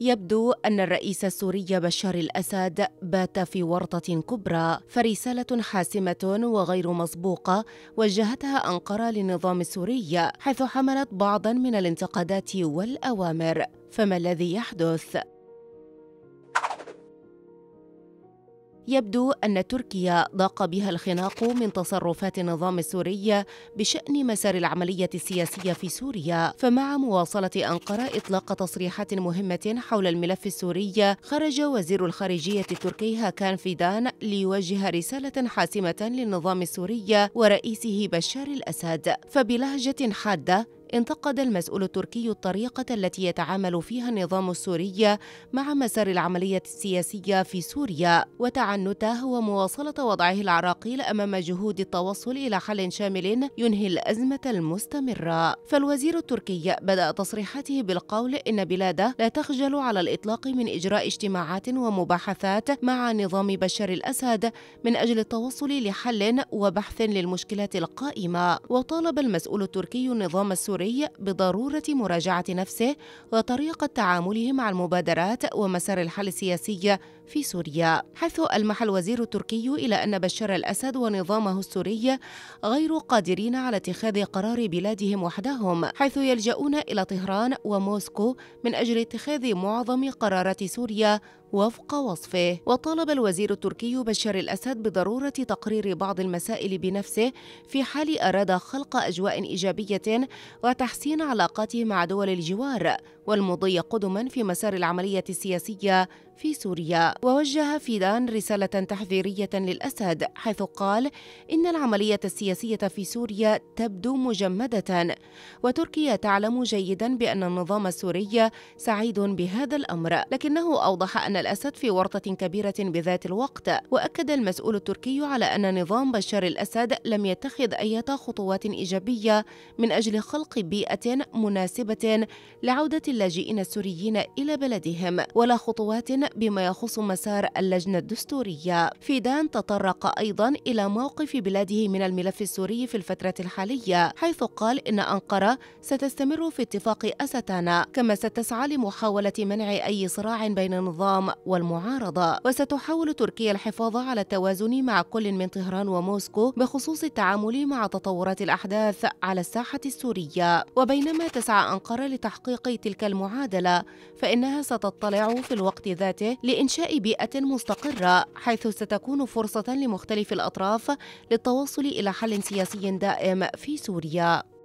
يبدو أن الرئيس السوري بشار الأسد بات في ورطة كبرى فرسالة حاسمة وغير مسبوقة وجهتها أنقرة للنظام السوري حيث حملت بعضا من الانتقادات والأوامر فما الذي يحدث؟ يبدو أن تركيا ضاق بها الخناق من تصرفات النظام السوري بشأن مسار العملية السياسية في سوريا فمع مواصلة أنقرة إطلاق تصريحات مهمة حول الملف السوري خرج وزير الخارجية التركي هاكان فيدان ليوجه رسالة حاسمة للنظام السوري ورئيسه بشار الأسد فبلهجة حادة انتقد المسؤول التركي الطريقة التي يتعامل فيها النظام السوري مع مسار العملية السياسية في سوريا وتعنته ومواصلة وضعه العراقيل أمام جهود التوصل إلى حل شامل ينهي الأزمة المستمرة فالوزير التركي بدأ تصريحاته بالقول إن بلاده لا تخجل على الإطلاق من إجراء اجتماعات ومباحثات مع نظام بشار الأسد من أجل التوصل لحل وبحث للمشكلات القائمة وطالب المسؤول التركي النظام السوري الدستوري بضرورة مراجعة نفسه وطريقة تعامله مع المبادرات ومسار الحل السياسي في سوريا حيث ألمح الوزير التركي إلى أن بشار الأسد ونظامه السوري غير قادرين على اتخاذ قرار بلادهم وحدهم حيث يلجؤون إلى طهران وموسكو من أجل اتخاذ معظم قرارات سوريا وفق وصفه وطالب الوزير التركي بشار الأسد بضرورة تقرير بعض المسائل بنفسه في حال أراد خلق أجواء إيجابية وتحسين علاقاته مع دول الجوار والمضي قدما في مسار العملية السياسية في سوريا ووجه فيدان رسالة تحذيرية للأسد حيث قال إن العملية السياسية في سوريا تبدو مجمدة وتركيا تعلم جيدا بأن النظام السوري سعيد بهذا الأمر لكنه أوضح أن الأسد في ورطة كبيرة بذات الوقت وأكد المسؤول التركي على أن نظام بشار الأسد لم يتخذ أي خطوات إيجابية من أجل خلق بيئة مناسبة لعودة اللاجئين السوريين إلى بلدهم ولا خطوات بما يخص مسار اللجنة الدستورية فيدان تطرق أيضا إلى موقف بلاده من الملف السوري في الفترة الحالية حيث قال إن أنقرة ستستمر في اتفاق أستانا كما ستسعى لمحاولة منع أي صراع بين النظام والمعارضة وستحاول تركيا الحفاظ على التوازن مع كل من طهران وموسكو بخصوص التعامل مع تطورات الأحداث على الساحة السورية وبينما تسعى أنقرة لتحقيق تلك المعادلة فإنها ستطلع في الوقت ذاته لإنشاء بيئة مستقرة حيث ستكون فرصة لمختلف الأطراف للتوصل إلى حل سياسي دائم في سوريا